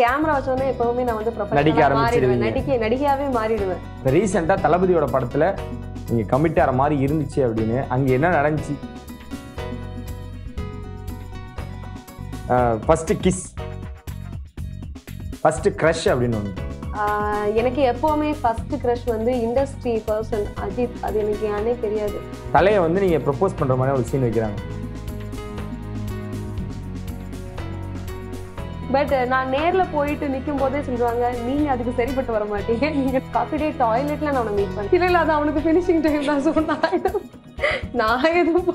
camera வச்சோடனே எப்பவுமே நான் வந்து நடிக்க ஆரம்பிச்சிருவேன் நடிக்க நடிகையாவே மாறிடுவேன் இப்போ ரீசெண்டா தளபதியோட படத்துல நீங்க கமிட் ஆற மாதிரி இருந்துச்சு அப்படின்னு அங்க என்ன நடந்துச்சு ஃபர்ஸ்ட் கிஸ் ஃபர்ஸ்ட் க்ரஷ் அப்படின்னு ஒன்று எனக்கு எப்பவுமே ஃபர்ஸ்ட் க்ரஷ் வந்து இண்டஸ்ட்ரி பர்சன் அஜித் அது எனக்கு யானே தெரியாது தலையை வந்து நீங்கள் ப்ரப்போஸ் பண்ணுற மாதிரி ஒரு சீன் வைக்கிறாங்க பட் நான் நேரில் போயிட்டு நிற்கும் போதே சொல்லுவாங்க நீங்கள் அதுக்கு சரிப்பட்டு வர மாட்டீங்க நீங்கள் காஃபி டே டாய்லெட்டில் நான் மீட் பண்ணேன் இல்லை இல்லை அது அவனுக்கு ஃபினிஷிங் டைம் தான் சொன்னாங்க நான் எதுவும்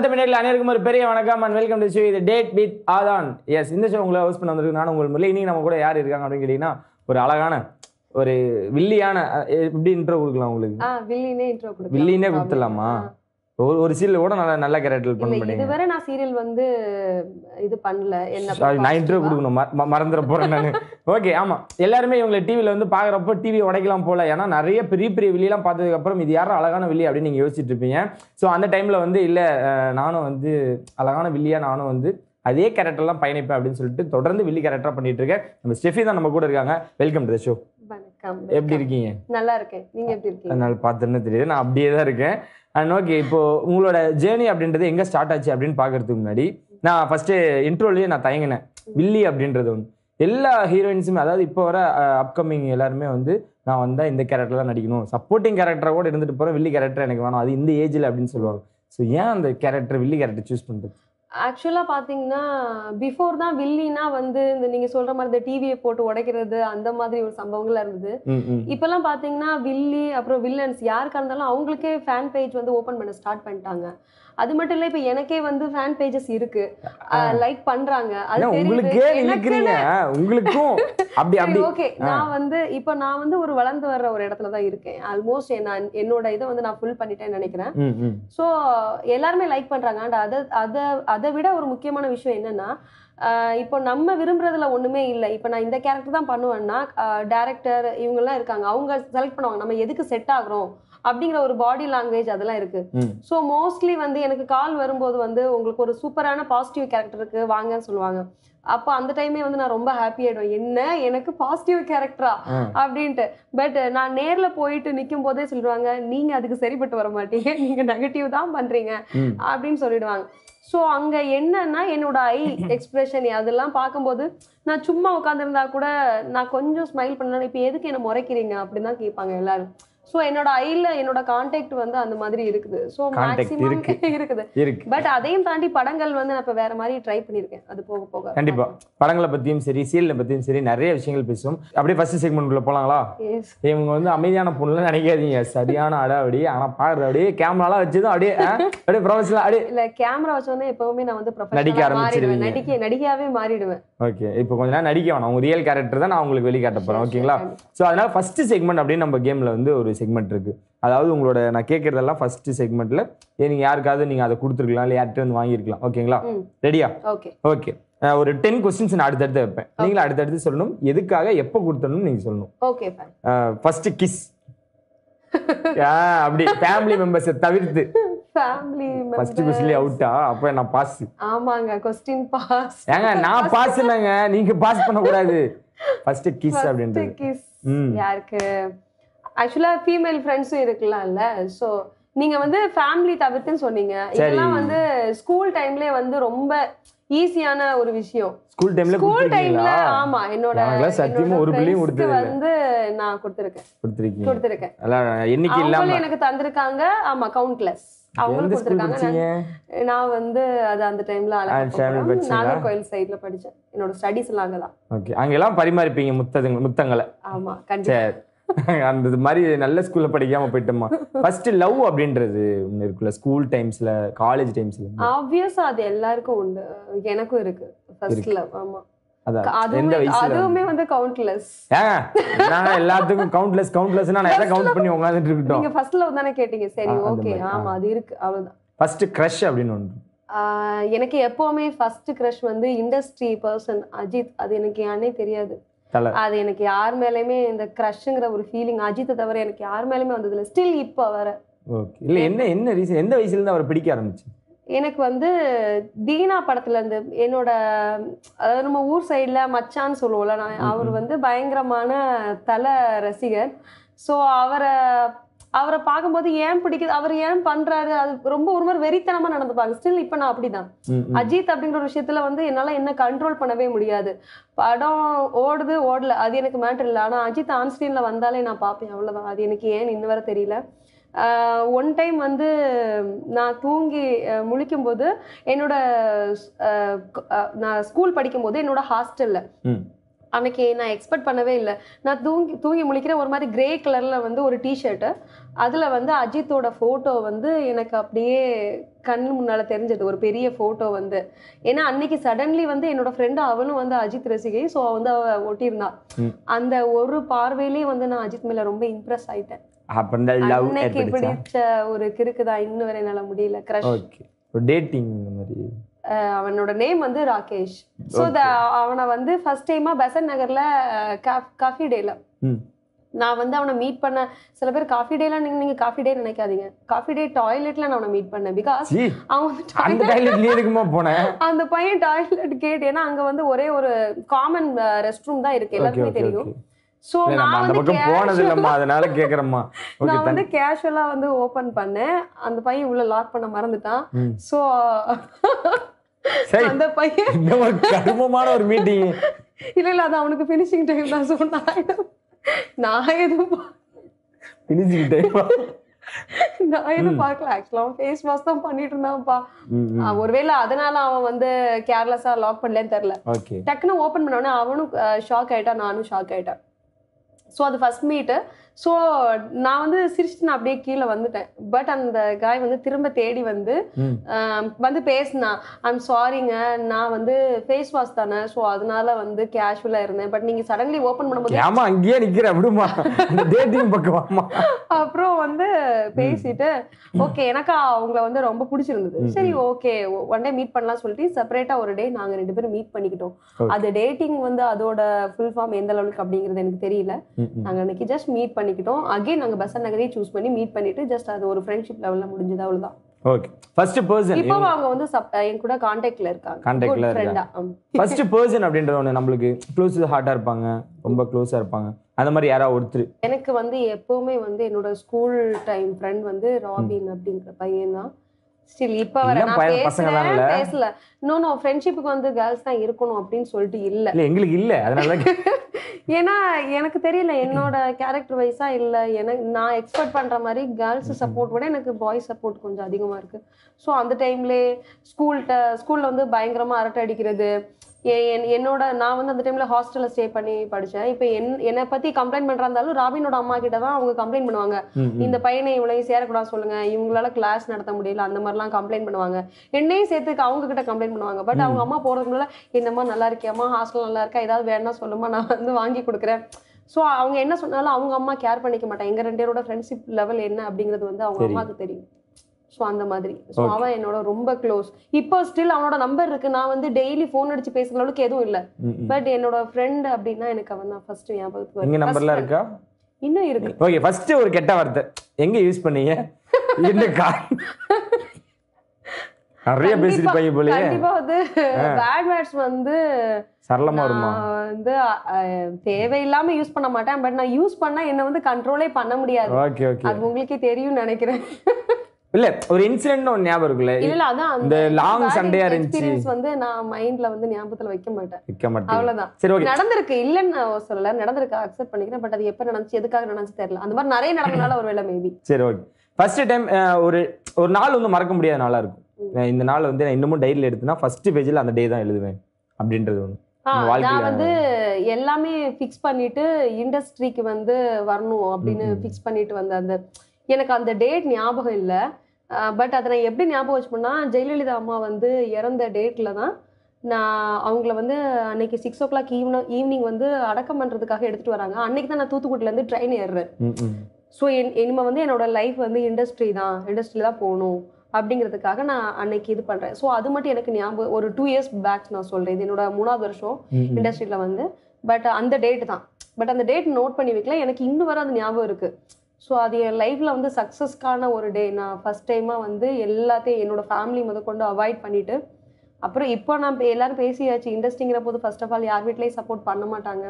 நாம் தமிழர்கள் அனைவருக்கும் ஒரு பெரிய வணக்கம் அண்ட் வெல்கம் டு ஷோ இது டேட் வித் ஆதான் எஸ் இந்த ஷோ உங்களை ஹோஸ்ட் பண்ண வந்திருக்கு நானும் உங்கள் முறையில் இன்றைக்கி நம்ம கூட யார் இருக்காங்க அப்படின்னு கேட்டிங்கன்னா ஒரு அழகான ஒரு வில்லியான எப்படி இன்ட்ரோ கொடுக்கலாம் உங்களுக்கு வில்லினே கொடுத்துடலாமா ஒரு ஒரு சீரியல் கூட நல்ல நல்ல கேரக்டர் பண்ண முடியும் இதுவரை நான் சீரியல் வந்து இது பண்ணல என்ன நான் ட்ரூ கொடுக்கணும் மறந்துட போறேன் நான் ஓகே ஆமா எல்லாருமே இவங்களை டிவியில வந்து பாக்குறப்ப டிவி உடைக்கலாம் போல ஏன்னா நிறைய பெரிய பெரிய வெளியெல்லாம் பார்த்ததுக்கு அப்புறம் இது யாரும் அழகான வில்லி அப்படின்னு நீங்க யோசிச்சுட்டு இருப்பீங்க ஸோ அந்த டைம்ல வந்து இல்ல நானும் வந்து அழகான வில்லியா நானும் வந்து அதே கேரக்டர்லாம் பயணிப்பேன் அப்படின்னு சொல்லிட்டு தொடர்ந்து வில்லி கேரக்டரா பண்ணிட்டு இருக்கேன் நம்ம ஸ்டெஃபி தான் நம்ம கூட இருக்காங்க வெல்கம் டு ஷோ எப்படி இருக்கீங்க நல்லா இருக்கேன் நீங்க எப்படி இருக்கீங்க அதனால பார்த்தோன்னு தெரியல நான் அப்படியே தான் இருக்கேன் அண்ட் ஓகே இப்போ உங்களோட ஜேர்னி அப்படின்றது எங்க ஸ்டார்ட் ஆச்சு அப்படின்னு பாக்குறதுக்கு முன்னாடி நான் ஃபர்ஸ்ட் இன்ட்ரோலயே நான் தயங்கினேன் வில்லி அப்படின்றது ஒன்று எல்லா ஹீரோயின்ஸுமே அதாவது இப்போ வர அப்கமிங் எல்லாருமே வந்து நான் வந்தா இந்த கேரக்டர் தான் நடிக்கணும் சப்போர்ட்டிங் கேரக்டராக கூட இருந்துட்டு போறேன் வில்லி கேரக்டர் எனக்கு வேணும் அது இந்த ஏஜ்ல அப்படின்னு சொல்லுவாங்க ஸோ ஏன் அந்த கேரக்டர் வில்லி கேரக்டர் சூஸ் பண்ணுறது ஆக்சுவலாக பார்த்தீங்கன்னா பிஃபோர் தான் வில்லினா வந்து இந்த நீங்க சொல்ற மாதிரி இந்த டிவியை போட்டு உடைக்கிறது அந்த மாதிரி ஒரு சம்பவங்கள்லாம் இருந்தது இப்பெல்லாம் பார்த்தீங்கன்னா வில்லி அப்புறம் வில்லன்ஸ் யாருக்காக இருந்தாலும் அவங்களுக்கே ஃபேன் பேஜ் வந்து ஓப்பன் பண்ண ஸ்டார்ட் பண்ணிட்டாங்க அது மட்டும் இல்ல இப்ப எனக்கே வந்து ஃபேன் பேஜஸ் இருக்கு லைக் பண்றாங்க அது உங்களுக்கே நினைக்கிறீங்க உங்களுக்கும் அப்படி அப்படி ஓகே நான் வந்து இப்ப நான் வந்து ஒரு வளர்ந்து வர்ற ஒரு இடத்துல தான் இருக்கேன் ஆல்மோஸ்ட் நான் என்னோட இதை வந்து நான் ஃபுல் பண்ணிட்டேன்னு நினைக்கிறேன் சோ எல்லாருமே லைக் பண்றாங்க அண்ட் அதை அதை அதை விட ஒரு முக்கியமான விஷயம் என்னன்னா இப்போ நம்ம விரும்புறதுல ஒண்ணுமே இல்லை இப்போ நான் இந்த கேரக்டர் தான் பண்ணுவேன்னா டேரக்டர் இவங்கெல்லாம் இருக்காங்க அவங்க செலக்ட் பண்ணுவாங்க நம்ம எதுக்கு செட் ஆகுறோம் அப்படிங்கிற ஒரு பாடி லாங்குவேஜ் அதெல்லாம் இருக்கு ஸோ மோஸ்ட்லி வந்து எனக்கு கால் வரும்போது வந்து உங்களுக்கு ஒரு சூப்பரான பாசிட்டிவ் கேரக்டர் இருக்கு வாங்கன்னு சொல்லுவாங்க அப்போ அந்த டைமே வந்து நான் ரொம்ப ஹாப்பி ஆயிடுவேன் என்ன எனக்கு பாசிட்டிவ் கேரக்டரா அப்படின்ட்டு பட் நான் நேர்ல போயிட்டு நிற்கும் போதே சொல்லுவாங்க நீங்க அதுக்கு சரிபட்டு வர மாட்டீங்க நீங்க நெகட்டிவ் தான் பண்றீங்க அப்படின்னு சொல்லிடுவாங்க ஸோ அங்க என்னன்னா என்னோட ஐ எக்ஸ்பிரஷன் அதெல்லாம் பார்க்கும்போது நான் சும்மா உட்காந்துருந்தா கூட நான் கொஞ்சம் ஸ்மைல் பண்ணலாம் இப்போ எதுக்கு என்ன முறைக்கிறீங்க அப்படின்னு தான் கேட்பாங்க எல்லாரும் ஸோ என்னோட ஐல என்னோட காண்டாக்ட் வந்து அந்த மாதிரி இருக்குது ஸோ மேக்ஸிமம் இருக்குது பட் அதையும் தாண்டி படங்கள் வந்து நான் இப்போ வேற மாதிரி ட்ரை பண்ணியிருக்கேன் அது போக போக கண்டிப்பா படங்களை பத்தியும் சரி சீரியலை பத்தியும் சரி நிறைய விஷயங்கள் பேசும் அப்படியே ஃபர்ஸ்ட் செக்மெண்ட்ல போலாங்களா இவங்க வந்து அமைதியான பொண்ணுலாம் நினைக்காதீங்க சரியான அடாவடி அப்படி ஆனால் பாடுற அப்படியே கேமராலாம் வச்சதும் அப்படியே அப்படியே ப்ரொஃபஷனல் அப்படியே இல்லை கேமரா வச்சு வந்து எப்பவுமே நான் வந்து நடிக்க ஆரம்பிச்சிருவேன் நடிக்க நடிகையாவே மாறிடுவேன் ஓகே இப்போ கொஞ்ச நேரம் நடிக்க வேணாம் உங்க ரியல் கேரக்டர் தான் நான் உங்களுக்கு வெளிக்காட்ட போறேன் ஓகேங்களா ஸோ அதனால ஃபர்ஸ்ட் செக்மெண்ட் அப்படின்னு நம்ம கேம்ல வந்து ஒரு செக்மெண்ட் இருக்குது அதாவது உங்களோட நான் கேட்கறதெல்லாம் ஃபர்ஸ்ட் செக்மெண்ட்ல நீங்க யாருக்காவது நீங்க அதை கொடுத்துருக்கலாம் இல்லை யார்கிட்ட வந்து வாங்கியிருக்கலாம் ஓகேங்களா ரெடியா ஓகே ஒரு டென் கொஸ்டின்ஸ் நான் அடுத்தடுத்து வைப்பேன் நீங்களும் அடுத்தடுத்து சொல்லணும் எதுக்காக எப்போ கொடுத்தணும் நீங்க சொல்லணும் ஃபர்ஸ்ட் கிஸ் அப்படி ஃபேமிலி மெம்பர்ஸை தவிர்த்து ஃபர்ஸ்ட் அவுட்டா அப்ப நான் பாஸ் பாஸ் நீங்க பாஸ் பண்ண கூடாது கிஸ் யாருக்கு ஆக்சுவலாக ஃபீமேல் ஃப்ரெண்ட்ஸும் இருக்கலாம் இல்ல ஸோ நீங்க வந்து ஃபேமிலி தவிர்த்துன்னு சொன்னீங்க இதெல்லாம் வந்து ஸ்கூல் டைம்லயே வந்து ரொம்ப ஈஸியான ஒரு விஷயம் ஸ்கூல் டைம்ல ஸ்கூல் டைம்ல ஆமா என்னோட சத்தியமா ஒரு பிள்ளையும் கொடுத்தது வந்து நான் கொடுத்திருக்கேன் கொடுத்திருக்கீங்க கொடுத்திருக்கேன் இன்னைக்கு இல்லாம எனக்கு தந்திருக்காங்க ஆமா கவுண்ட்லெஸ் அவங்களும் கொடுத்திருக்காங்க நான் வந்து அது அந்த டைம்ல நாகர்கோயில் சைடுல படிச்சேன் என்னோட ஸ்டடிஸ் எல்லாம் அங்கதான் ஓகே அங்க எல்லாம் பரிமாறிப்பீங்க முத்தங்கள முத்தங்களை ஆமா கண்டிப்பா அந்த மாதிரி நல்ல ஸ்கூல்ல படிக்காம போயிட்டோமா ஃபர்ஸ்ட் லவ் அப்படின்றது ஒண்ணு இருக்குல்ல ஸ்கூல் டைம்ஸ்ல காலேஜ் டைம்ஸ்ல ஆப்வியஸா அது எல்லாருக்கும் உண்டு எனக்கும் இருக்கு ஃபர்ஸ்ட் லவ் ஆமா அதுவுமே வந்து கவுண்ட்லெஸ் கவுண்ட்லெஸ் நான் கவுண்ட் பண்ணி நீங்க ஃபர்ஸ்ட் லவ் தானே சரி ஓகே ஆமா அது இருக்கு அவ்வளவுதான் கிரஷ் அப்படின்னு எனக்கு எப்பவுமே கிரஷ் வந்து இண்டஸ்ட்ரி பர்சன் அஜித் அது எனக்கு யானே தெரியாது அது எனக்கு யார் மேலேயுமே இந்த கிரஷ்ங்கிற ஒரு ஃபீலிங் அஜித்தை தவிர எனக்கு யார் மேலேயுமே வந்ததில்லை ஸ்டில் இப்போ வர ஓகே இல்லை என்ன என்ன ரீசன் எந்த இருந்து அவரை பிடிக்க ஆரம்பிச்சு எனக்கு வந்து தீனா படத்துல இருந்து என்னோட அதாவது நம்ம ஊர் சைடில் மச்சான்னு சொல்லுவோம்ல நான் அவர் வந்து பயங்கரமான தலை ரசிகர் ஸோ அவரை அவரை பார்க்கும்போது ஏன் பிடிக்குது அவர் ஏன் பண்றாரு அது ரொம்ப ஒரு மாதிரி வெறித்தனமா நடந்துப்பாங்க ஸ்டில் இப்ப நான் அப்படிதான் அஜித் அப்படிங்கிற விஷயத்துல வந்து என்னால என்ன கண்ட்ரோல் பண்ணவே முடியாது படம் ஓடுது ஓடல அது எனக்கு மேட்டர் இல்லை ஆனா அஜித் ஆன்ஸ்டீன்ல வந்தாலே நான் பார்ப்பேன் அவ்வளவுதான் அது எனக்கு ஏன் இன்னும் வர தெரியல ஒன் டைம் வந்து நான் தூங்கி முழிக்கும் போது என்னோட நான் ஸ்கூல் படிக்கும்போது என்னோட ஹாஸ்டல்ல அன்னைக்கு நான் எக்ஸ்பெக்ட் பண்ணவே இல்லை நான் தூங்கி தூங்கி முழிக்கிற ஒரு மாதிரி கிரே கலரில் வந்து ஒரு டிஷர்ட்டு அதில் வந்து அஜித்தோட ஃபோட்டோ வந்து எனக்கு அப்படியே கண் முன்னால் தெரிஞ்சது ஒரு பெரிய ஃபோட்டோ வந்து ஏன்னா அன்னைக்கு சடன்லி வந்து என்னோட ஃப்ரெண்டு அவனும் வந்து அஜித் ரசிகை ஸோ வந்து அவ ஒட்டியிருந்தான் அந்த ஒரு பார்வையிலேயே வந்து நான் அஜித் மேலே ரொம்ப இம்ப்ரெஸ் ஆயிட்டேன் அன்னைக்கு பிடிச்ச ஒரு கிறுக்கு தான் இன்னும் வரை என்னால் முடியல கிரஷ் டேட்டிங் மாதிரி அவனோட நேம் வந்து ராகேஷ் ஸோ த அவனை வந்து ஃபர்ஸ்ட் டைமாக பெசன் நகரில் காஃபி டேல நான் வந்து அவனை மீட் பண்ண சில பேர் காஃபி டேல நீங்க நீங்க காஃபி டே நினைக்காதீங்க காஃபி டே டாய்லெட்ல நான் அவனை மீட் பண்ண பிகாஸ் அவன் போனேன் அந்த பையன் டாய்லெட் கேட்டு ஏன்னா அங்க வந்து ஒரே ஒரு காமன் ரெஸ்ட் ரூம் தான் இருக்கு எல்லாருக்குமே தெரியும் சோ நான் அந்த பக்கம் போனது இல்லம்மா அதனால கேக்குறேம்மா நான் வந்து கேஷுவலா வந்து ஓபன் பண்ணேன் அந்த பையன் உள்ள லாக் பண்ண மறந்துட்டான் சோ அந்த பையன் கடுமமான ஒரு மீட்டிங் இல்ல இல்ல அது அவனுக்கு ஃபினிஷிங் டைம் தான் சோ நான் நான் எதுவும் ஃபினிஷிங் டைம் நான் எதுவும் பார்க்கல ஆக்சுவலா அவன் ஃபேஸ் வாஷ் தான் பண்ணிட்டு இருந்தான்ப்பா ஒருவேளை அதனால அவன் வந்து கேர்லெஸ்ஸா லாக் பண்ணலன்னு தெரியல டக்குன்னு ஓபன் உடனே அவனும் ஷாக் ஆயிட்டான் நானும் ஷாக் ஆயிட்டான் ஸோ அது ஃபஸ்ட் மீட்டு ஸோ நான் வந்து சிரிச்சுட்டு நான் அப்படியே கீழே வந்துட்டேன் பட் அந்த காய் வந்து திரும்ப தேடி வந்து வந்து பேசினான் ஐம் சாரிங்க நான் வந்து ஃபேஸ் வாஷ் தானே ஸோ அதனால வந்து கேஷுவலாக இருந்தேன் பட் நீங்கள் சடன்லி ஓப்பன் பண்ணும்போது ஆமா அங்கேயே நிற்கிறேன் விடுமா பக்கம் அப்புறம் வந்து பேசிட்டு ஓகே எனக்கு அவங்கள வந்து ரொம்ப பிடிச்சிருந்தது சரி ஓகே ஒன் டே மீட் பண்ணலாம் சொல்லிட்டு செப்பரேட்டாக ஒரு டே நாங்கள் ரெண்டு பேரும் மீட் பண்ணிக்கிட்டோம் அது டேட்டிங் வந்து அதோட ஃபுல் ஃபார்ம் எந்த லெவலுக்கு அப்படிங்கிறது எனக்கு தெரியல நாங்கள் அன்னைக்கு ஜஸ்ட் மீட் பண்ணிக்கிட்டோம் அகைன் நாங்கள் பசன் நகரே சூஸ் பண்ணி மீட் பண்ணிட்டு ஜஸ்ட் அது ஒரு ஃப்ரெண்ட்ஷிப் லெவலில் முடிஞ்சது அவ்வளோதான் ஓகே ஃபர்ஸ்ட் பர்சன் இப்போ அவங்க வந்து என் கூட कांटेक्टல இருக்காங்க कांटेक्टல இருக்காங்க ஃபர்ஸ்ட் பர்சன் அப்படின்ற ஒண்ணு நம்மளுக்கு க்ளோஸ் ஹார்ட்டா இருப்பாங்க ரொம்ப க்ளோஸா இருப்பாங்க அந்த மாதிரி யாரா ஒருத்தர் எனக்கு வந்து எப்பவுமே வந்து என்னோட ஸ்கூல் டைம் ஃப்ரெண்ட் வந்து ராபின் அப்படிங்கற பையன் தான் ஸ்டில் இப்போ வர நான் பசங்க பேசல நோ நோ ஃப்ரெண்ட்ஷிப்புக்கு வந்து கேர்ள்ஸ் தான் இருக்கணும் அப்படின்னு சொல்லிட்டு இல்ல இல்ல எங்களுக்கு இல்ல அதனால ஏன்னா எனக்கு தெரியல என்னோட கேரக்டர் வைஸா இல்ல எனக்கு நான் எக்ஸ்பெக்ட் பண்ற மாதிரி கேர்ள்ஸ் சப்போர்ட் விட எனக்கு பாய்ஸ் சப்போர்ட் கொஞ்சம் அதிகமா இருக்கு ஸோ அந்த டைம்ல ஸ்கூல்கிட்ட ஸ்கூல்ல வந்து பயங்கரமா அரட்டை அடிக்கிறது என்னோட நான் வந்து அந்த டைம்ல ஹாஸ்டல்ல ஸ்டே பண்ணி படிச்சேன் இப்போ என் என்னை பத்தி கம்ப்ளைண்ட் பண்றா இருந்தாலும் ராபினோட அம்மா கிட்டதான் தான் அவங்க கம்ப்ளைண்ட் பண்ணுவாங்க இந்த பையனை இவளையும் சேரக்கூடாது சொல்லுங்க இவங்களால கிளாஸ் நடத்த முடியல அந்த மாதிரிலாம் கம்ப்ளைண்ட் பண்ணுவாங்க என்னையும் சேர்த்துக்கு அவங்க கிட்ட கம்ப்ளைண்ட் பண்ணுவாங்க பட் அவங்க அம்மா போறதுனால என்னம்மா நல்லா இருக்கியம்மா ஹாஸ்டல் நல்லா இருக்கா ஏதாவது வேணா சொல்லுமா நான் வந்து வாங்கி கொடுக்குறேன் ஸோ அவங்க என்ன சொன்னாலும் அவங்க அம்மா கேர் பண்ணிக்க மாட்டாங்க எங்க ரெண்டு பேரோட ஃப்ரெண்ட்ஷிப் லெவல் என்ன அப்படிங்கிறது வந்து அவங்க அம்மாவுக்கு தெரியும் ஸோ அந்த மாதிரி ஸோ அவன் என்னோட ரொம்ப க்ளோஸ் இப்போ ஸ்டில் அவனோட நம்பர் இருக்கு நான் வந்து டெய்லி ஃபோன் அடிச்சு பேசுகிற அளவுக்கு எதுவும் இல்லை பட் என்னோட ஃப்ரெண்ட் அப்படின்னா எனக்கு அவன் தான் ஃபர்ஸ்ட் ஞாபகத்துக்கு எங்க நம்பர்லாம் இருக்கா இன்னும் இருக்கு ஓகே ஃபர்ஸ்ட் ஒரு கெட்ட வார்த்தை எங்க யூஸ் பண்ணீங்க என்னக்கா நிறைய பேசிருப்பாங்க போல கண்டிப்பா வந்து பேட் வேர்ட்ஸ் வந்து சரளமா வருமா வந்து தேவையில்லாம யூஸ் பண்ண மாட்டேன் பட் நான் யூஸ் பண்ணா என்ன வந்து கண்ட்ரோலே பண்ண முடியாது அது உங்களுக்கே தெரியும் நினைக்கிறேன் இல்ல ஒரு இன்சிடென்ட் ஒன்னு ஞாபகம் இருக்குல்ல இல்ல அதான் இந்த லாங் சண்டே இருந்துச்சு வந்து நான் மைண்ட்ல வந்து ஞாபகத்துல வைக்க மாட்டேன் வைக்க மாட்டேன் அவ்வளவுதான் சரி ஓகே நடந்திருக்கு இல்லன்னு சொல்லல நடந்திருக்கு அக்செப்ட் பண்ணிக்கிறேன் பட் அது எப்ப நடந்துச்சு எதுக்காக நடந்துச்சு தெரியல அந்த மாதிரி நிறைய நடந்தனால ஒருவேளை மேபி சரி ஓகே ஃபர்ஸ்ட் டைம் ஒரு ஒரு நாள் வந்து மறக்க முடியாத நாளா இருக்கும் இந்த நாள் வந்து நான் இன்னமும் டைரியில் எடுத்தேன்னா ஃபர்ஸ்ட் பேஜ்ல அந்த டே தான் எழுதுவேன் அப்படின்றது ஒன்று நான் வந்து எல்லாமே ஃபிக்ஸ் பண்ணிட்டு இண்டஸ்ட்ரிக்கு வந்து வரணும் அப்படின்னு ஃபிக்ஸ் பண்ணிட்டு வந்த அந்த எனக்கு அந்த டேட் ஞாபகம் இல்லை பட் அதை நான் எப்படி ஞாபகம் வச்சுப்போம்னா ஜெயலலிதா அம்மா வந்து இறந்த டேட்டில் தான் நான் அவங்கள வந்து அன்னைக்கு six o'clock evening evening வந்து அடக்கம் பண்ணுறதுக்காக எடுத்துகிட்டு வராங்க அன்னைக்கு தான் நான் தூத்துக்குடியிலேருந்து ட்ரெயின் ஏறுறேன் ஸோ என் இனிமே வந்து என்னோட லைஃப் வந்து இண்டஸ்ட்ரி தான் இண்டஸ்ட்ரியில் தான் போகணும் அப்படிங்கிறதுக்காக நான் அன்னைக்கு இது பண்ணுறேன் ஸோ அது மட்டும் எனக்கு ஞாபகம் ஒரு டூ இயர்ஸ் பேக் நான் சொல்கிறேன் இது என்னோட மூணாவது வருஷம் இண்டஸ்ட்ரியில் வந்து பட் அந்த டேட் தான் பட் அந்த டேட் நோட் பண்ணி வைக்கல எனக்கு இன்னும் வர அந்த ஞாபகம் இருக்குது ஸோ அது என் லைஃப்பில் வந்து சக்ஸஸ்க்கான ஒரு டே நான் ஃபஸ்ட் டைமாக வந்து எல்லாத்தையும் என்னோடய ஃபேமிலி முத கொண்டு அவாய்ட் பண்ணிவிட்டு அப்புறம் இப்போ நான் எல்லோரும் பேசியாச்சு இண்டஸ்ட்ரிங்கிற போது ஃபர்ஸ்ட் ஆஃப் ஆல் யார் வீட்லேயும் சப்போர்ட் பண்ண மாட்டாங்க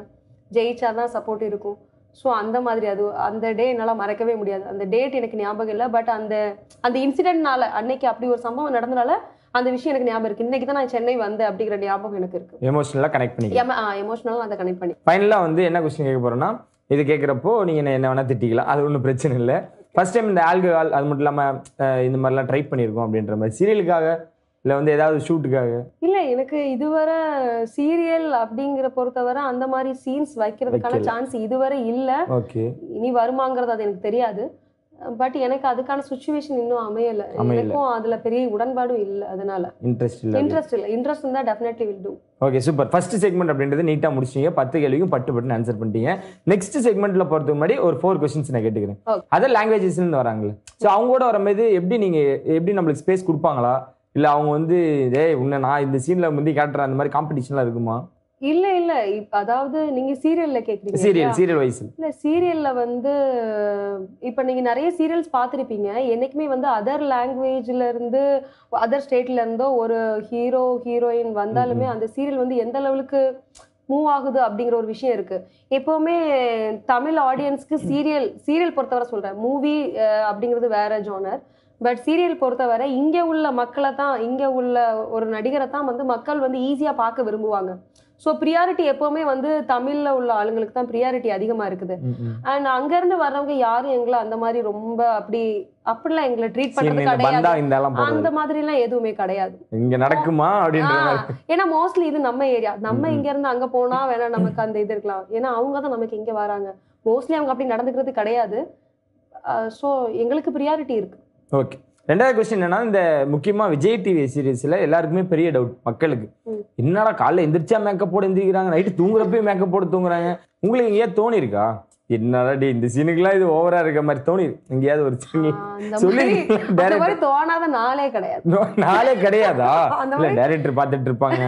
ஜெயிச்சா தான் சப்போர்ட் இருக்கும் ஸோ அந்த மாதிரி அது அந்த டே என்னால் மறக்கவே முடியாது அந்த டேட் எனக்கு ஞாபகம் இல்லை பட் அந்த அந்த இன்சிடென்ட்னால அன்னைக்கு அப்படி ஒரு சம்பவம் நடந்தனால அந்த விஷயம் எனக்கு ஞாபகம் இருக்குது இன்றைக்கி தான் நான் சென்னை வந்தேன் அப்படிங்கிற ஞாபகம் எனக்கு இருக்குது எமோஷனலாக கனெக்ட் பண்ணி எமோஷனலாக அதை கனெக்ட் பண்ணி ஃபைனலாக வந்து என்ன கொஸ்டின் கேட்க போகிறேன்னா இது கேட்குறப்போ நீங்கள் என்ன வேணால் திட்டிக்கலாம் அது ஒன்றும் பிரச்சனை இல்லை ஃபஸ்ட் டைம் இந்த ஆல்கஹால் அது மட்டும் இல்லாமல் இந்த மாதிரிலாம் ட்ரை பண்ணியிருக்கோம் அப்படின்ற மாதிரி சீரியலுக்காக இல்லை வந்து ஏதாவது ஷூட்டுக்காக இல்லை எனக்கு இதுவரை சீரியல் அப்படிங்கிற பொறுத்தவரை அந்த மாதிரி சீன்ஸ் வைக்கிறதுக்கான சான்ஸ் இதுவரை இல்லை ஓகே இனி வருமாங்கிறது அது எனக்கு தெரியாது பட் எனக்கு அதுக்கான சுச்சுவேஷன் இன்னும் அமையல எனக்கும் அதுல பெரிய உடன்பாடும் இல்ல அதனால இன்ட்ரெஸ்ட் இல்ல இன்ட்ரெஸ்ட் இல்ல இன்ட்ரெஸ்ட் இருந்தா definitely will do okay super first segment அப்படின்றது நீட்டா முடிச்சீங்க பத்து கேள்விக்கும் பட்டு பட்டு ஆன்சர் பண்ணிட்டீங்க நெக்ஸ்ட் செக்மெண்ட்ல போறதுக்கு முன்னாடி ஒரு ஃபோர் கொஸ்டின்ஸ் நான் கேட்டுக்கிறேன் அதான் இருந்து வராங்களே ஸோ அவங்க கூட வரும்போது எப்படி நீங்க எப்படி நம்மளுக்கு ஸ்பேஸ் கொடுப்பாங்களா இல்ல அவங்க வந்து டேய் உன்னை நான் இந்த சீன்ல வந்து கேட்டுறேன் அந்த மாதிரி காம்படிஷன்லாம் இருக்குமா இல்ல இல்ல அதாவது நீங்க சீரியல்ல கேக்குறீங்க சீரியல் சீரியல் வைஸ் இல்ல சீரியல்ல வந்து இப்ப நீங்க நிறைய சீரியல்ஸ் பார்த்துருப்பீங்க என்னைக்குமே வந்து அதர் லாங்குவேஜ்ல இருந்து அதர் ஸ்டேட்ல இருந்தோ ஒரு ஹீரோ ஹீரோயின் வந்தாலுமே அந்த சீரியல் வந்து எந்த அளவுக்கு மூவ் ஆகுது அப்படிங்கிற ஒரு விஷயம் இருக்கு எப்பவுமே தமிழ் ஆடியன்ஸ்க்கு சீரியல் சீரியல் பொறுத்தவரை சொல்றேன் மூவி அப்படிங்கிறது வேற ஜோனர் பட் சீரியல் பொறுத்தவரை இங்கே உள்ள மக்களை தான் இங்கே உள்ள ஒரு நடிகரை தான் வந்து மக்கள் வந்து ஈஸியாக பார்க்க விரும்புவாங்க ஸோ ப்ரியாரிட்டி எப்போவுமே வந்து தமிழில் உள்ள ஆளுங்களுக்கு தான் ப்ரியாரிட்டி அதிகமாக இருக்குது அண்ட் அங்கேருந்து வர்றவங்க யாரும் எங்களை அந்த மாதிரி ரொம்ப அப்படி அப்படிலாம் எங்களை ட்ரீட் பண்றது கிடையாது அந்த மாதிரிலாம் எதுவுமே கிடையாது இங்க நடக்குமா அப்படின்ற ஏன்னா மோஸ்ட்லி இது நம்ம ஏரியா நம்ம இங்க இருந்து அங்க போனா வேணா நமக்கு அந்த இது இருக்கலாம் ஏன்னா அவங்க தான் நமக்கு இங்க வராங்க மோஸ்ட்லி அவங்க அப்படி நடந்துக்கிறது கிடையாது ஸோ எங்களுக்கு ப்ரியாரிட்டி இருக்கு ஓகே ரெண்டாவது கொஸ்டின் என்னன்னா இந்த முக்கியமா விஜய் டிவி சீரீஸ்ல எல்லாருக்குமே பெரிய டவுட் மக்களுக்கு என்னடா காலைல எந்திரிச்சா மேக்கப் போட எந்திரிக்கிறாங்க நைட்டு தூங்குறப்பயும் மேக்கப் போட தூங்குறாங்க உங்களுக்கு ஏன் தோணிருக்கா என்னடா டி இந்த சீனுக்குலாம் இது ஓவரா இருக்க மாதிரி தோணி எங்கேயாவது ஒரு சீனி சொல்லி தோணாத நாளே கிடையாது நாளே கிடையாதா இல்ல டைரக்டர் பாத்துட்டு இருப்பாங்க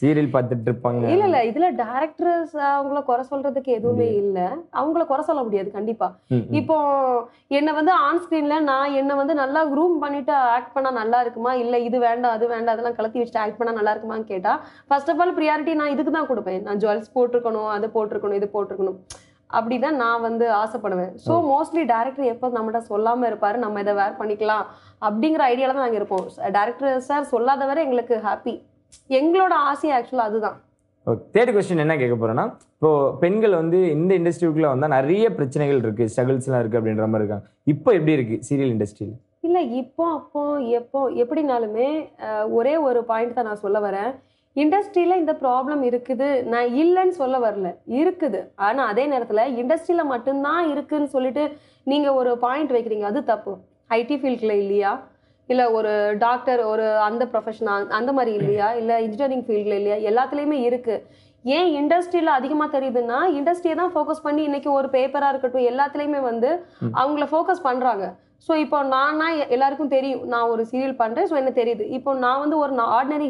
சீரியல் பாத்துட்டு இருப்பாங்க இல்ல இல்ல இதுல டைரக்டர்ஸ் அவங்கள குறை சொல்றதுக்கு எதுவுமே இல்ல அவங்கள குறை சொல்ல முடியாது கண்டிப்பா இப்போ என்ன வந்து ஆன் ஸ்கிரீன்ல நான் என்ன வந்து நல்லா ரூம் பண்ணிட்டு ஆக்ட் பண்ணா நல்லா இருக்குமா இல்ல இது வேண்டாம் அது வேண்டாம் அதெல்லாம் கலத்தி வச்சு ஆக்ட் பண்ணா நல்லா இருக்குமான்னு கேட்டா ஃபர்ஸ்ட் ஆஃப் ஆல் ப்ரியாரிட்டி நான் இதுக்கு தான் கொடுப்பேன் நான் ஜுவல்ஸ் போட்டிருக்கணும் அது போட்டிருக்கணும் இது போட்டிருக்கணும் அப்படிதான் நான் வந்து ஆசைப்படுவேன் ஸோ மோஸ்ட்லி டேரக்டர் எப்போ நம்மகிட்ட சொல்லாமல் இருப்பார் நம்ம இதை வேர் பண்ணிக்கலாம் அப்படிங்கிற ஐடியாவில் தான் நாங்கள் இருப்போம் டேரக்டர் சார் சொல்லாதவரை எங்களுக்கு ஹாப்பி எங்களோட ஆசையை ஆக்சுவலாக அதுதான் தேர்ட் கொஸ்டின் என்ன கேட்க போறேன்னா இப்போ பெண்கள் வந்து இந்த இண்டஸ்ட்ரிக்குள்ளே வந்தால் நிறைய பிரச்சனைகள் இருக்குது எல்லாம் இருக்குது அப்படின்ற மாதிரி இருக்காங்க இப்போ எப்படி இருக்குது சீரியல் இண்டஸ்ட்ரியில் இல்லை இப்போ அப்போ எப்போ எப்படினாலுமே ஒரே ஒரு பாயிண்ட் தான் நான் சொல்ல வரேன் இண்டஸ்ட்ரியில் இந்த ப்ராப்ளம் இருக்குது நான் இல்லைன்னு சொல்ல வரல இருக்குது ஆனால் அதே நேரத்தில் இண்டஸ்ட்ரியில் மட்டும்தான் இருக்குதுன்னு சொல்லிட்டு நீங்கள் ஒரு பாயிண்ட் வைக்கிறீங்க அது தப்பு ஐடி ஃபீல்டில் இல்லையா இல்லை ஒரு டாக்டர் ஒரு அந்த ப்ரொஃபஷனாக அந்த மாதிரி இல்லையா இல்லை இன்ஜினியரிங் ஃபீல்டில் இல்லையா எல்லாத்துலேயுமே இருக்குது ஏன் இண்டஸ்ட்ரியில் அதிகமாக தெரியுதுன்னா இண்டஸ்ட்ரியை தான் ஃபோக்கஸ் பண்ணி இன்னைக்கு ஒரு பேப்பராக இருக்கட்டும் எல்லாத்துலேயுமே வந்து அவங்கள ஃபோக்கஸ் பண்ணுறாங்க ஸோ இப்போ நான் எல்லாருக்கும் தெரியும் நான் ஒரு சீரியல் பண்ணுறேன் ஸோ எனக்கு தெரியுது இப்போ நான் வந்து ஒரு ஆர்டினரி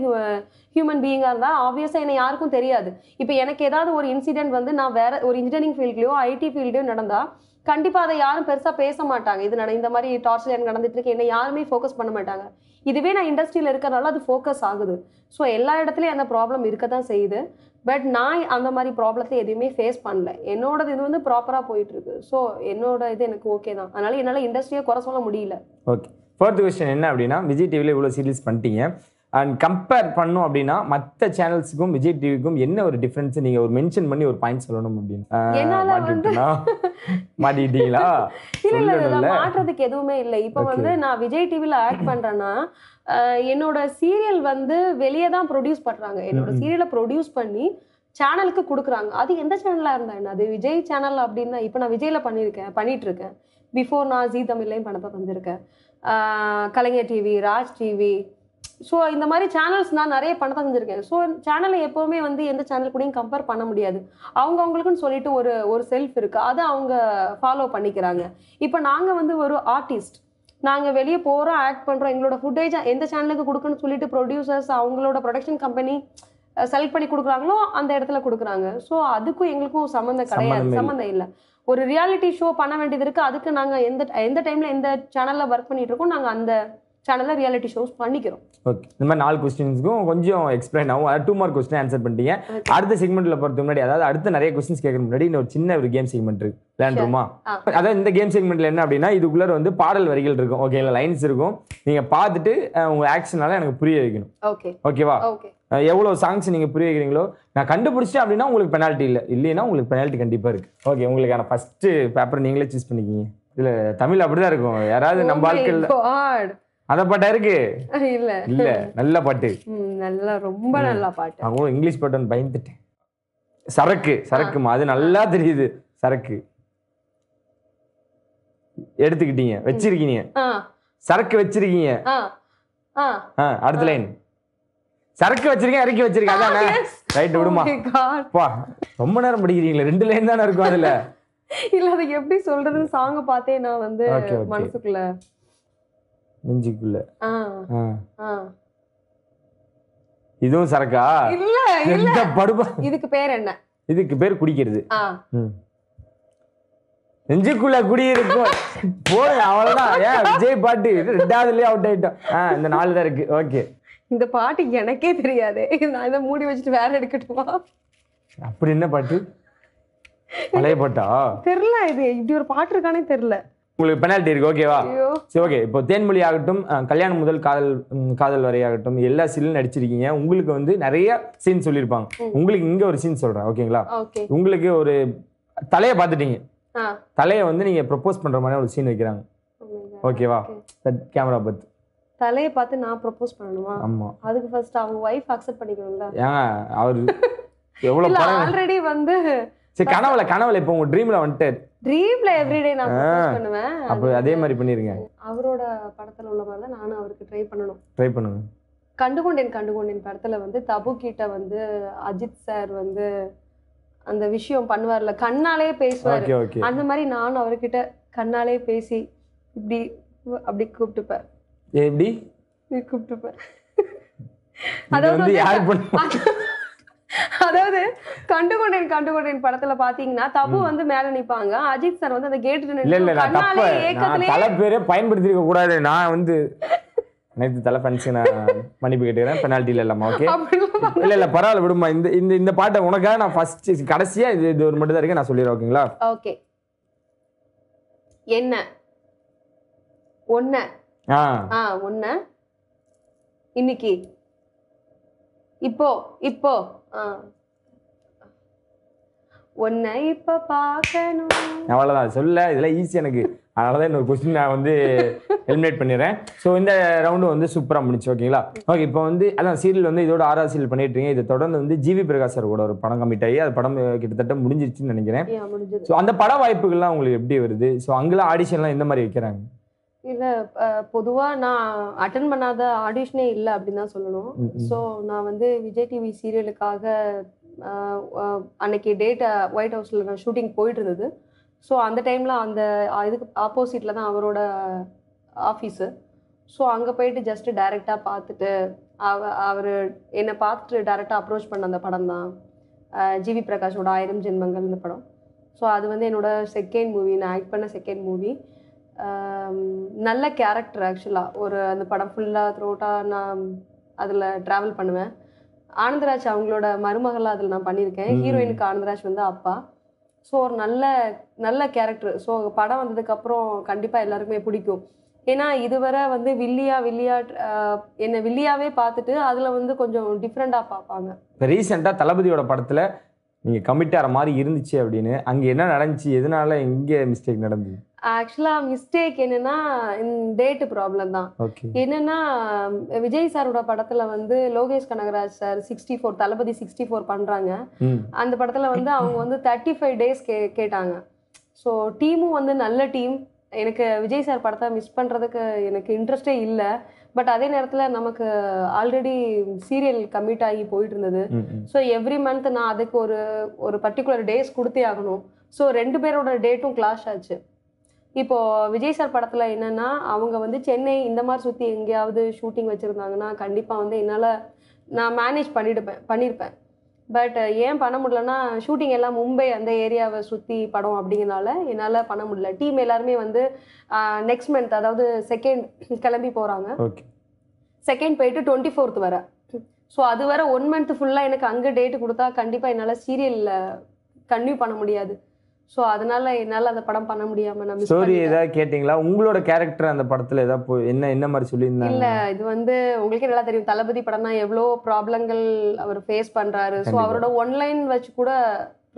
ஹியூமன் பீயிங்காக இருந்தால் ஆப்வியஸாக என்னை யாருக்கும் தெரியாது இப்போ எனக்கு ஏதாவது ஒரு இன்சிடென்ட் வந்து நான் வேற ஒரு இன்ஜினியரிங் ஃபீல்ட்லையோ ஐடி ஃபீல்டையோ நடந்தால் கண்டிப்பாக அதை யாரும் பெருசாக பேச மாட்டாங்க இது நட இந்த மாதிரி டார்ச்சர் எனக்கு நடந்துட்டு இருக்கு என்னை யாருமே ஃபோக்கஸ் பண்ண மாட்டாங்க இதுவே நான் இண்டஸ்ட்ரியில் இருக்கிறனால அது ஃபோக்கஸ் ஆகுது ஸோ எல்லா இடத்துலையும் அந்த ப்ராப்ளம் இருக்க தான் செய்யுது பட் நான் அந்த மாதிரி ப்ராப்ளத்தை எதுவுமே ஃபேஸ் பண்ணல என்னோடது இது வந்து ப்ராப்பராக போயிட்டு இருக்கு ஸோ என்னோட இது எனக்கு ஓகே தான் அதனால என்னால் இண்டஸ்ட்ரியை குறை சொல்ல முடியல ஓகே ஃபோர்த் கொஸ்டின் என்ன அப்படின்னா விஜய் டிவியில் இவ்வளோ சீரியஸ் பண்ணிட்டீங்க அண்ட் கம்பேர் பண்ணும் அப்படின்னா மற்ற சேனல்ஸுக்கும் விஜய் டிவிக்கும் என்ன ஒரு டிஃப்ரென்ஸ் நீங்க ஒரு மென்ஷன் பண்ணி ஒரு பாயிண்ட் சொல்லணும் அப்படின்னு மாட்டிட்டீங்களா இல்ல இல்ல மாற்றுறதுக்கு எதுவுமே இல்லை இப்போ வந்து நான் விஜய் டிவில ஆக்ட் பண்றேன்னா என்னோட சீரியல் வந்து வெளியே தான் ப்ரொடியூஸ் பண்றாங்க என்னோட சீரியலை ப்ரொடியூஸ் பண்ணி சேனலுக்கு கொடுக்குறாங்க அது எந்த சேனலாக இருந்தா என்ன அது விஜய் சேனல் அப்படின்னா இப்போ நான் விஜயில் பண்ணியிருக்கேன் பண்ணிட்டு இருக்கேன் பிஃபோர் நான் ஜி தமிழ்லையும் பணத்தை வந்திருக்கேன் Kalaignar TV Raj TV so இந்த மாதிரி சேனல்ஸ் நான் நிறைய பண்ண தான் செஞ்சுருக்கேன் ஸோ சேனலை எப்போவுமே வந்து எந்த சேனல் கூடயும் கம்பேர் பண்ண முடியாது அவங்கவுங்களுக்குன்னு சொல்லிட்டு ஒரு ஒரு செல்ஃப் இருக்குது அதை அவங்க ஃபாலோ பண்ணிக்கிறாங்க இப்போ நாங்கள் வந்து ஒரு ஆர்டிஸ்ட் நாங்கள் வெளியே போகிறோம் ஆக்ட் பண்ணுறோம் எங்களோட ஃபுட்டேஜ் எந்த சேனலுக்கு கொடுக்குன்னு சொல்லிட்டு ப்ரொடியூசர்ஸ் அவங்களோட ப்ரொடக்ஷன் கம்பெனி செலக்ட் பண்ணி கொடுக்குறாங்களோ அந்த இடத்துல கொடுக்குறாங்க ஸோ அதுக்கும் எங்களுக்கும் சம்மந்தம் கிடையாது சம்மந்தம் இல்லை ஒரு ரியாலிட்டி ஷோ பண்ண வேண்டியது இருக்குது அதுக்கு நாங்கள் எந்த எந்த டைமில் எந்த சேனலில் ஒர்க் பண்ணிகிட்ருக்கோம் நாங்கள் அந்த சேனலில் ரியாலிட்டி ஷோஸ் பண்ணிக்கிறோம் ஓகே இந்த மாதிரி நாலு கொஸ்டின்ஸ்க்கும் கொஞ்சம் எக்ஸ்பிளைன் ஆகும் டூ மார்க் கொஸ்டின் ஆன்சர் பண்ணிட்டீங்க அடுத்த செக்மெண்ட்ல பொறுத்த முன்னாடி அதாவது அடுத்த நிறைய கொஸ்டின்ஸ் கேட்கற முன்னாடி ஒரு சின்ன ஒரு கேம் செக்மெண்ட் இருக்கு விளையாண்டுருமா அதாவது இந்த கேம் செக்மெண்ட்ல என்ன அப்படின்னா இதுக்குள்ள வந்து பாடல் வரிகள் இருக்கும் ஓகே இல்லை லைன்ஸ் இருக்கும் நீங்க பார்த்துட்டு உங்க ஆக்ஷனால எனக்கு புரிய வைக்கணும் ஓகே ஓகேவா எவ்வளவு சாங்ஸ் நீங்க புரிய வைக்கிறீங்களோ நான் கண்டுபிடிச்சிட்டேன் அப்படின்னா உங்களுக்கு பெனால்ட்டி இல்லை இல்லைன்னா உங்களுக்கு பெனால்ட்டி கண்டிப்பா இருக்கு ஓகே உங்களுக்கான ஃபர்ஸ்ட் பேப்பர் நீங்களே சூஸ் பண்ணிக்கிங்க இல்ல தமிழ் அப்படிதான் இருக்கும் யாராவது நம்ம oh ஆட்கள் அத பாட்டா இருக்கு இல்ல இல்ல நல்ல பாட்டு நல்ல ரொம்ப நல்ல பாட்டு அவங்க இங்கிலீஷ் பாட்டு பயந்துட்டேன் சரக்கு சரக்குமா அது நல்லா தெரியுது சரக்கு எடுத்துக்கிட்டீங்க வச்சிருக்கீங்க சரக்கு வச்சிருக்கீங்க அடுத்த லைன் சரக்கு வச்சிருக்கேன் இறக்கி வச்சிருக்கேன் அதானே ரைட் விடுமா oh பா ரொம்ப நேரம் படிக்கிறீங்களே ரெண்டு லைன் தானே இருக்கும் அதுல இல்ல அதை எப்படி சொல்றதுன்னு சாங்க பார்த்தே நான் வந்து மனசுக்குள்ள நெஞ்சுக்குள்ள இதுவும் சரக்கா இல்ல இல்ல படுபா இதுக்கு பேர் என்ன இதுக்கு பேர் குடிக்கிறது நெஞ்சுக்குள்ள குடி இருக்கும் போற அவ்வளவுதான் ஏன் விஜய் பாட்டு ரெண்டாவதுலயே அவுட் ஆயிட்டோம் இந்த நாலு தான் இருக்கு ஓகே இந்த பாட்டு எனக்கே தெரியாது நான் இதை மூடி வச்சுட்டு வேற எடுக்கட்டுமா அப்படி என்ன பாட்டு பழைய பாட்டா தெரியல இது இப்படி ஒரு பாட்டு இருக்கானே தெரியல உங்களுக்கு பெனால்ட்டி இருக்கு ஓகேவா சரி ஓகே இப்போ தேன்மொழி ஆகட்டும் கல்யாணம் முதல் காதல் காதல் வரை ஆகட்டும் எல்லா சீலும் நடிச்சிருக்கீங்க உங்களுக்கு வந்து நிறைய சீன் சொல்லியிருப்பாங்க உங்களுக்கு இங்க ஒரு சீன் சொல்றேன் ஓகேங்களா உங்களுக்கு ஒரு தலையை பார்த்துட்டீங்க தலையை வந்து நீங்க ப்ரப்போஸ் பண்ற மாதிரி ஒரு சீன் வைக்கிறாங்க ஓகேவா oh கேமரா பார்த்து தலையை பார்த்து நான் ப்ரப்போஸ் பண்ணணுமா ஆமா அதுக்கு ஃபர்ஸ்ட் அவங்க வைஃப் அக்செப்ட் பண்ணிக்கணும்ல அவர் எவ்வளவு ஆல்ரெடி வந்து சரி கனவுல கனவுல இப்போ உங்க ட்ரீம்ல வந்துட்டு ட்ரீம்ல எவ்ரிடே நான் பண்ணுவேன் அப்ப அதே மாதிரி பண்ணிருங்க அவரோட படத்துல உள்ள மாதிரி தான் நானும் அவருக்கு ட்ரை பண்ணணும் ட்ரை பண்ணுங்க கண்டுகொண்டேன் கண்டுகொண்டேன் படத்துல வந்து தபு கிட்ட வந்து அஜித் சார் வந்து அந்த விஷயம் பண்ணுவார்ல கண்ணாலே பேசுவார் அந்த மாதிரி நானும் அவர்கிட்ட கண்ணாலே பேசி இப்படி அப்படி கூப்பிட்டுப்பேன் எப்படி கூப்பிட்டுப்பேன் அதாவது அதாவது கண்டுகொண்டேன் கண்டுகொண்டேன் படத்துல பாத்தீங்கன்னா தப்பு வந்து மேல நிப்பாங்க அஜித் சார் வந்து அந்த கேட் இல்ல இல்ல தப்பு தலை பேரே பயன்படுத்திருக்க கூடாது நான் வந்து நேற்று தலை ஃபன்ஸு நான் மன்னிப்பு கேட்டுக்கிறேன் பெனால்ட்டியில் இல்லாமல் ஓகே இல்லை இல்லை பரவாயில்ல விடுமா இந்த இந்த இந்த பாட்டை உனக்காக நான் ஃபர்ஸ்ட் கடைசியா இது இது ஒரு மட்டும் தான் இருக்கு நான் சொல்லிடுறேன் ஓகேங்களா ஓகே என்ன ஒன்று ஆ ஆ ஒன்று இன்னைக்கு இப்போ இப்போ உன்னை இப்ப பாக்கணும் அவ்வளவுதான் சொல்ல இதெல்லாம் ஈஸி எனக்கு அதனாலதான் இன்னொரு கொஸ்டின் நான் வந்து எலிமினேட் பண்ணிடுறேன் ஸோ இந்த ரவுண்டு வந்து சூப்பராக முடிச்சு ஓகேங்களா ஓகே இப்போ வந்து அதான் சீரியல் வந்து இதோட ஆறாவது சீரியல் பண்ணிட்டு இருக்கீங்க இதை தொடர்ந்து வந்து ஜிவி பிரகாஷ் சார் கூட ஒரு படம் கம்மிட் ஆகி அது படம் கிட்டத்தட்ட முடிஞ்சிருச்சுன்னு நினைக்கிறேன் ஸோ அந்த பட வாய்ப்புகள்லாம் உங்களுக்கு எப்படி வருது ஸோ அங்கெல்லாம் ஆடிஷன்லாம் எந்த மாதிரி வைக்கிறாங்க இல்ல பொதுவா நான் அட்டன் பண்ணாத ஆடிஷனே இல்லை அப்படின்னு தான் சொல்லணும் ஸோ நான் வந்து விஜய் டிவி சீரியலுக்காக அன்னைக்கு டேட் ஒயிட் ஹவுஸ்ல நான் ஷூட்டிங் போயிட்டு இருந்தது ஸோ அந்த டைம்ல அந்த இதுக்கு ஆப்போசிட்ல தான் அவரோட ஆஃபீஸு ஸோ அங்கே போயிட்டு ஜஸ்ட் டைரெக்டாக பார்த்துட்டு அவ அவர் என்னை பார்த்துட்டு டேரெக்டாக அப்ரோச் பண்ண அந்த படம் தான் ஜிவி பிரகாஷோட ஆயிரம் ஜென்மங்கள்னு படம் ஸோ அது வந்து என்னோட செகண்ட் மூவி நான் ஆக்ட் பண்ண செகண்ட் மூவி நல்ல கேரக்டர் ஆக்சுவலாக ஒரு அந்த படம் ஃபுல்லாக த்ரோட்டாக நான் அதில் ட்ராவல் பண்ணுவேன் ஆனந்தராஜ் அவங்களோட மருமகளாக அதில் நான் பண்ணியிருக்கேன் ஹீரோயினுக்கு ஆனந்தராஜ் வந்து அப்பா ஸோ ஒரு நல்ல நல்ல கேரக்டர் ஸோ படம் வந்ததுக்கப்புறம் கண்டிப்பாக எல்லாருக்குமே பிடிக்கும் ஏன்னா இதுவரை வந்து வில்லியா வில்லியா என்னை வில்லியாவே பார்த்துட்டு அதில் வந்து கொஞ்சம் டிஃப்ரெண்ட்டாக பார்ப்பாங்க இப்போ ரீசெண்டாக தளபதியோட படத்தில் நீங்கள் கமிட் ஆகிற மாதிரி இருந்துச்சு அப்படின்னு அங்கே என்ன நடந்துச்சு எதனால இங்கே மிஸ்டேக் நடந்தது ஆக்சுவலாக மிஸ்டேக் என்னன்னா டேட்டு ப்ராப்ளம் தான் என்னன்னா விஜய் சாரோட படத்துல வந்து Lokesh Kanagaraj sir sixty four Thalapathy sixty four பண்ணுறாங்க அந்த படத்துல வந்து அவங்க வந்து தேர்ட்டி ஃபைவ் டேஸ் கே கேட்டாங்க ஸோ டீமும் வந்து நல்ல டீம் எனக்கு விஜய் சார் படத்தை மிஸ் பண்ணுறதுக்கு எனக்கு இன்ட்ரெஸ்டே இல்லை பட் அதே நேரத்தில் நமக்கு ஆல்ரெடி சீரியல் கம்மிட் ஆகி போயிட்டு இருந்தது ஸோ எவ்ரி மந்த் நான் அதுக்கு ஒரு ஒரு பர்டிகுலர் டேஸ் கொடுத்தே ஆகணும் ஸோ ரெண்டு பேரோட டேட்டும் கிளாஷ் ஆச்சு இப்போ விஜய் சார் படத்தில் என்னன்னா அவங்க வந்து சென்னை இந்த மாதிரி சுற்றி எங்கேயாவது ஷூட்டிங் வச்சிருந்தாங்கன்னா கண்டிப்பாக வந்து என்னால் நான் மேனேஜ் பண்ணிடுப்பேன் பண்ணியிருப்பேன் பட் ஏன் பண்ண முடியலன்னா ஷூட்டிங் எல்லாம் மும்பை அந்த ஏரியாவை சுற்றி படம் அப்படிங்கிறனால என்னால் பண்ண முடியல டீம் எல்லாருமே வந்து நெக்ஸ்ட் மந்த் அதாவது செகண்ட் கிளம்பி போகிறாங்க செகண்ட் போயிட்டு டுவெண்ட்டி ஃபோர்த் வர ஸோ அது வர ஒன் மந்த் ஃபுல்லாக எனக்கு அங்கே டேட்டு கொடுத்தா கண்டிப்பாக என்னால் சீரியலில் கன்டினியூ பண்ண முடியாது ஸோ அதனால என்னால் அந்த படம் பண்ண முடியாம நம்ம ஸ்டோரி ஏதாவது கேட்டிங்களா உங்களோட கேரக்டர் அந்த படத்துல ஏதாவது என்ன என்ன மாதிரி சொல்லியிருந்தாங்க இல்லை இது வந்து உங்களுக்கே நல்லா தெரியும் தளபதி படம்னா எவ்வளோ ப்ராப்ளங்கள் அவர் ஃபேஸ் பண்ணுறாரு ஸோ அவரோட ஒன்லைன் வச்சு கூட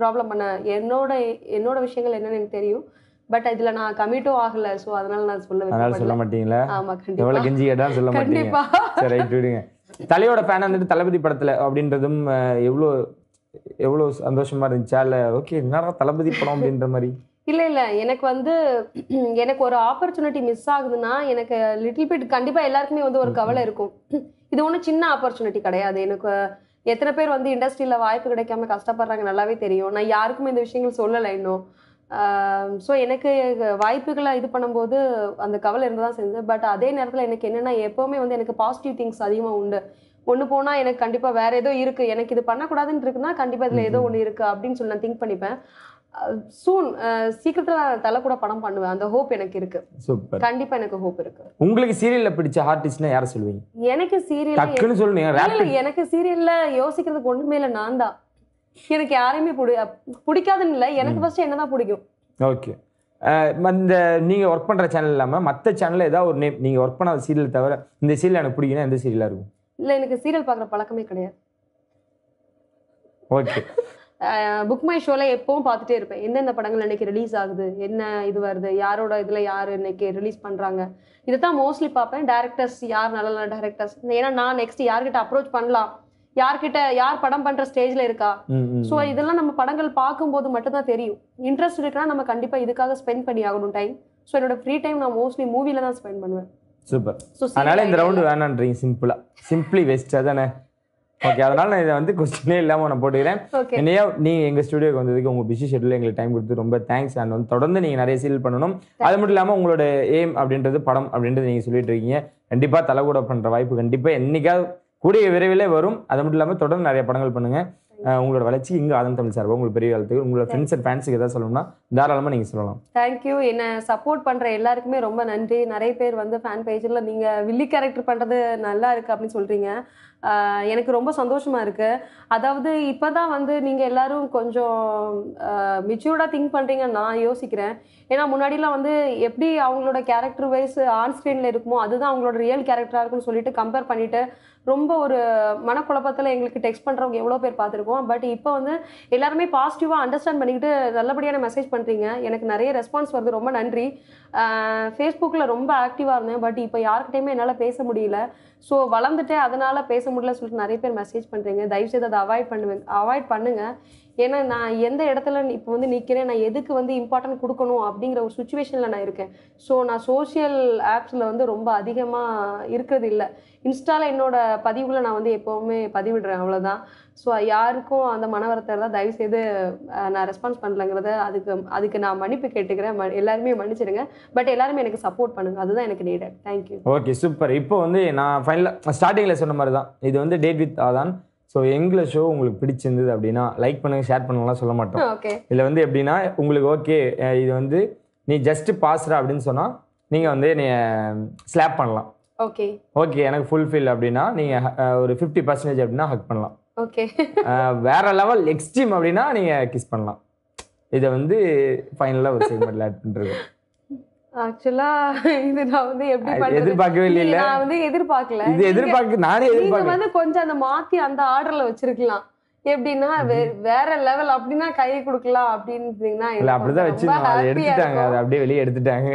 ப்ராப்ளம் பண்ண என்னோட என்னோட விஷயங்கள் என்னன்னு எனக்கு தெரியும் பட் இதுல நான் கமிட்டும் ஆகல சோ அதனால நான் சொல்ல அதனால சொல்ல மாட்டீங்களா ஆமா கண்டிப்பா எவ்வளவு கெஞ்சி கேட்டா சொல்ல மாட்டீங்க சரி ரைட் விடுங்க தலையோட ஃபேன் வந்துட்டு தளபதி படத்துல அப்படின்றதும் எவ்வளோ எவ்வளோ சந்தோஷமா இருந்துச்சா இல்லை ஓகே என்னடா தளபதி படம் அப்படின்ற மாதிரி இல்லை இல்லை எனக்கு வந்து எனக்கு ஒரு ஆப்பர்ச்சுனிட்டி மிஸ் ஆகுதுன்னா எனக்கு லிட்டில் பிட் கண்டிப்பாக எல்லாருக்குமே வந்து ஒரு கவலை இருக்கும் இது ஒன்றும் சின்ன ஆப்பர்ச்சுனிட்டி கிடையாது எனக்கு எத்தனை பேர் வந்து இண்டஸ்ட்ரியில் வாய்ப்பு கிடைக்காம கஷ்டப்படுறாங்க நல்லாவே தெரியும் நான் யாருக்குமே இந்த விஷயங்கள் சொல்லலை இன்னும் ஸோ எனக்கு வாய்ப்புகளை இது பண்ணும்போது அந்த கவலை இருந்து தான் செஞ்சது பட் அதே நேரத்தில் எனக்கு என்னென்னா எப்போவுமே வந்து எனக்கு பாசிட்டிவ் திங்ஸ் அதிகமாக உண்டு ஒன்று போனால் எனக்கு கண்டிப்பாக வேற ஏதோ இருக்குது எனக்கு இது பண்ணக்கூடாதுன்னு இருக்குன்னா கண்டிப்பாக இதில் ஏதோ ஒன்று இருக்குது அப்படின்னு சொல்லி நான் திங்க் பண்ணிப்பேன் சூன் சீக்கிரத்தில் நான் தலை கூட படம் பண்ணுவேன் அந்த ஹோப் எனக்கு இருக்கு சூப்பர் கண்டிப்பா எனக்கு ஹோப் இருக்கு உங்களுக்கு சீரியல்ல பிடிச்ச ஆர்டிஸ்ட்னா யாரை சொல்லுவீங்க எனக்கு சீரியல் டக்குன்னு சொல்லுங்க எனக்கு சீரியல்ல யோசிக்கிறதுக்கு ஒண்ணுமே இல்லை நான் தான் எனக்கு யாரையுமே பிடி பிடிக்காதுன்னு இல்லை எனக்கு ஃபர்ஸ்ட் என்னதான் பிடிக்கும் ஓகே இந்த நீங்க ஒர்க் பண்ற சேனல் இல்லாம மத்த சேனல்ல ஏதாவது ஒரு நேம் நீங்கள் ஒர்க் பண்ணாத சீரியல் தவிர இந்த சீரியல் எனக்கு பிடிக்குன்னா எந்த சீரியலா இருக்கும் இல்லை எனக்கு சீரியல் பார்க்குற பழக்கமே கிடையாது ஓகே புக் மை ஷோல எப்பவும் பார்த்துட்டே இருப்பேன் என்னென்ன படங்கள் இன்னைக்கு ரிலீஸ் ஆகுது என்ன இது வருது யாரோட இதுல யார் இன்னைக்கு ரிலீஸ் பண்றாங்க இதை தான் மோஸ்ட்லி பார்ப்பேன் டேரக்டர்ஸ் யார் நல்ல நல்ல டேரக்டர்ஸ் ஏன்னா நான் நெக்ஸ்ட் யார்கிட்ட அப்ரோச் பண்ணலாம் யார்கிட்ட யார் படம் பண்ற ஸ்டேஜ்ல இருக்கா ஸோ இதெல்லாம் நம்ம படங்கள் பார்க்கும்போது மட்டும்தான் தெரியும் இன்ட்ரெஸ்ட் இருக்குன்னா நம்ம கண்டிப்பா இதுக்காக ஸ்பெண்ட் பண்ணி ஆகணும் டைம் ஸோ என்னோட ஃப்ரீ டைம் நான் மோஸ்ட்லி மூவில தான் ஸ்பெண்ட் பண்ணுவேன் சூப்பர் அதனால இந்த ரவுண்டு வேணான்றீங்க சிம்பிளா சிம்பிளி வேஸ்ட் தானே ஓகே அதனால நான் இதை வந்து கொஸ்டினே இல்லாமல் நான் போட்டுக்கிறேன் என்னையா நீங்கள் எங்கள் ஸ்டுடியோக்கு வந்ததுக்கு உங்கள் பிஸி ஷெட்யூல் எங்களுக்கு டைம் கொடுத்து ரொம்ப தேங்க்ஸ் அண்ட் வந்து தொடர்ந்து நீங்கள் நிறைய சீல் பண்ணணும் அது மட்டும் இல்லாமல் உங்களோட எய்ம் அப்படின்றது படம் அப்படின்றது நீங்கள் சொல்லிட்டு இருக்கீங்க கண்டிப்பாக தலை கூட பண்ணுற வாய்ப்பு கண்டிப்பாக என்னைக்காவது கூடிய விரைவில் வரும் அது மட்டும் இல்லாமல் தொடர்ந்து நிறைய படங்கள் பண்ணுங்கள் உங்களோட வளர்ச்சி இங்கே ஆதம் தமிழ் சார் உங்களுக்கு பெரிய வாழ்த்து உங்களோட ஃப்ரெண்ட்ஸ் அண்ட் ஃபேன்ஸுக்கு ஏதாவது சொல்லணும்னா தாராளமாக நீங்கள் சொல்லலாம் தேங்க்யூ என்னை சப்போர்ட் பண்ணுற எல்லாருக்குமே ரொம்ப நன்றி நிறைய பேர் வந்து ஃபேன் பேஜில் நீங்கள் வில்லி கேரக்டர் பண்ணுறது நல்லா இருக்குது அப்படின்னு சொல்கிறீங்க எனக்கு ரொம்ப சந்தோஷமாக இருக்குது அதாவது இப்போ தான் வந்து நீங்கள் எல்லோரும் கொஞ்சம் மெச்சூர்டாக திங்க் பண்ணுறீங்கன்னு நான் யோசிக்கிறேன் ஏன்னா முன்னாடிலாம் வந்து எப்படி அவங்களோட கேரக்டர் வைஸ் ஆன் ஸ்க்ரீனில் இருக்குமோ அதுதான் அவங்களோட ரியல் கேரக்டராக இருக்குன்னு சொல்லிட்டு கம்பேர் பண்ணிவிட்டு ரொம்ப ஒரு மனக்குழப்பத்தில் எங்களுக்கு டெக்ஸ்ட் பண்ணுறவங்க எவ்வளோ பேர் பார்த்துருக்கோம் பட் இப்போ வந்து எல்லாருமே பாசிட்டிவாக அண்டர்ஸ்டாண்ட் பண்ணிக்கிட்டு நல்லபடியான மெசேஜ் பண்ணுறீங்க எனக்கு நிறைய ரெஸ்பான்ஸ் வருது ரொம்ப நன்றி ஃபேஸ்புக்கில் ரொம்ப ஆக்டிவாக இருந்தேன் பட் இப்போ யார்கிட்டையுமே என்னால் பேச முடியல ஸோ வளர்ந்துட்டேன் அதனால் பேச முடியல சொல்லிட்டு நிறைய பேர் மெசேஜ் பண்ணுறீங்க தயவுசெய்து அதை அவாய்ட் பண்ணுவேன் அவாய்ட் பண்ணுங்கள் ஏன்னா நான் எந்த இடத்துல இப்போ வந்து நிற்கிறேன் நான் எதுக்கு வந்து இம்பார்ட்டன்ட் கொடுக்கணும் அப்படிங்கிற ஒரு சுச்சுவேஷனில் நான் இருக்கேன் ஸோ நான் சோஷியல் ஆப்ஸில் வந்து ரொம்ப அதிகமாக இருக்கிறது இல்லை இன்ஸ்டாவில் என்னோடய பதிவுகளை நான் வந்து எப்போவுமே பதிவிடுறேன் அவ்வளோதான் ஸோ யாருக்கும் அந்த மனவரத்தை தான் தயவுசெய்து நான் ரெஸ்பான்ஸ் பண்ணலங்கிறத அதுக்கு அதுக்கு நான் மன்னிப்பு கேட்டுக்கிறேன் எல்லாருமே மன்னிச்சிடுங்க பட் எல்லாருமே எனக்கு சப்போர்ட் பண்ணுங்க அதுதான் எனக்கு நீடட் தேங்க்யூ ஓகே சூப்பர் இப்போ வந்து நான் ஃபைனலாக ஸ்டார்டிங்கில் சொன்ன மாதிரி தான் இது வந்து டேட் வித் ஆதான் ஸோ எங்களை ஷோ உங்களுக்கு பிடிச்சிருந்தது அப்படின்னா லைக் பண்ணுங்க ஷேர் பண்ணலாம் சொல்ல மாட்டோம் இதில் வந்து எப்படின்னா உங்களுக்கு ஓகே இது வந்து நீ ஜஸ்ட் பாஸ்ரா அப்படின்னு சொன்னால் நீங்கள் வந்து நீ ஸ்லாப் பண்ணலாம் ஓகே ஓகே எனக்கு ஃபுல்ஃபில் அப்படின்னா நீங்கள் ஒரு ஃபிஃப்டி பர்சன்டேஜ் அப்படின்னா ஹக் பண்ணலாம் ஓகே வேற லெவல் எக்ஸ்ட்ரீம் அப்படின்னா நீங்கள் கிஸ் பண்ணலாம் இதை வந்து ஃபைனலாக ஒரு செக்மெண்ட்டில் ஆட் பண்ணுறோம் ஆக்சுவலா இது நான் வந்து எப்படி எதிர்பார்க்கவே இல்ல நான் வந்து எதிர்பார்க்கல இது எதிர்பார்க்க நானே எதிர்பார்க்க வந்து கொஞ்சம் அந்த மாத்தி அந்த ஆர்டர்ல வச்சிருக்கலாம் எப்படின்னா வே வேற லெவல் அப்படின்னா கை கொடுக்கலாம் அப்படின்னு அப்படிதான் வச்சிருந்தாங்க அதை எடுத்துட்டாங்க அதை அப்படியே வெளியே எடுத்துட்டாங்க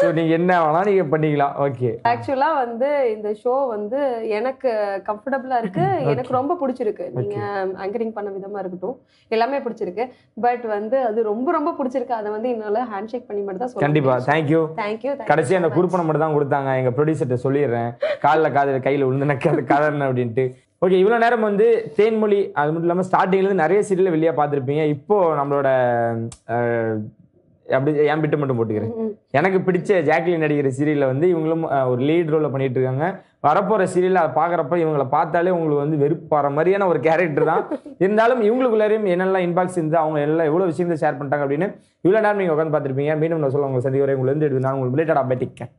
ஸோ நீங்க என்ன வேணால் நீங்க பண்ணிக்கலாம் ஓகே ஆக்சுவலா வந்து இந்த ஷோ வந்து எனக்கு கம்ஃபர்டபுளாக இருக்கு எனக்கு ரொம்ப பிடிச்சிருக்கு நீங்க ஆங்கரிங் பண்ண விதமா இருக்கட்டும் எல்லாமே பிடிச்சிருக்கு பட் வந்து அது ரொம்ப ரொம்ப பிடிச்சிருக்கு அதை வந்து என்னால ஹேண்ட் ஷேக் பண்ணி மட்டும் தான் கண்டிப்பாக தேங்க்யூ தேங்க்யூ கடைசி அந்த குறுப்பனை மட்டும் தான் கொடுத்தாங்க எங்க ப்ரொடியூசர்கிட்ட சொல்லிடுறேன் காலில் காதில் கையில் விழுந்துன கதறன அப்படின்ட்டு ஓகே இவ்வளோ நேரம் வந்து தேன்மொழி அது மட்டும் இல்லாமல் ஸ்டார்டிங்லேருந்து நிறைய சீரியல் வெளியே பார்த்துருப்பீங்க இப்போ நம்மளோட அப்படி என் பிட்டு மட்டும் போட்டுக்கிறேன் எனக்கு பிடிச்ச ஜாக்லின் நடிக்கிற சீரியலில் வந்து இவங்களும் ஒரு லீட் ரோலில் பண்ணிட்டு இருக்காங்க வரப்போகிற சீரியலில் அதை பார்க்குறப்ப இவங்களை பார்த்தாலே உங்களுக்கு வந்து வெறுப்பாற மாதிரியான ஒரு கேரக்டர் தான் இருந்தாலும் இவங்களுக்குள்ளாரையும் என்னெல்லாம் இன்பாக்ஸ் இருந்து அவங்க எல்லாம் எவ்வளோ விஷயத்தை ஷேர் பண்ணிட்டாங்க அப்படின்னு இவ்வளோ நேரம் நீங்கள் உட்காந்து பார்த்துருப்பீங்க மீண்டும் நான் சொல்ல உங்களை சந்தி வரை உங்களுக்கு எடுத்து நான் உங்களுக்கு ரிலேட்டடாக பேட்டிக்கேன்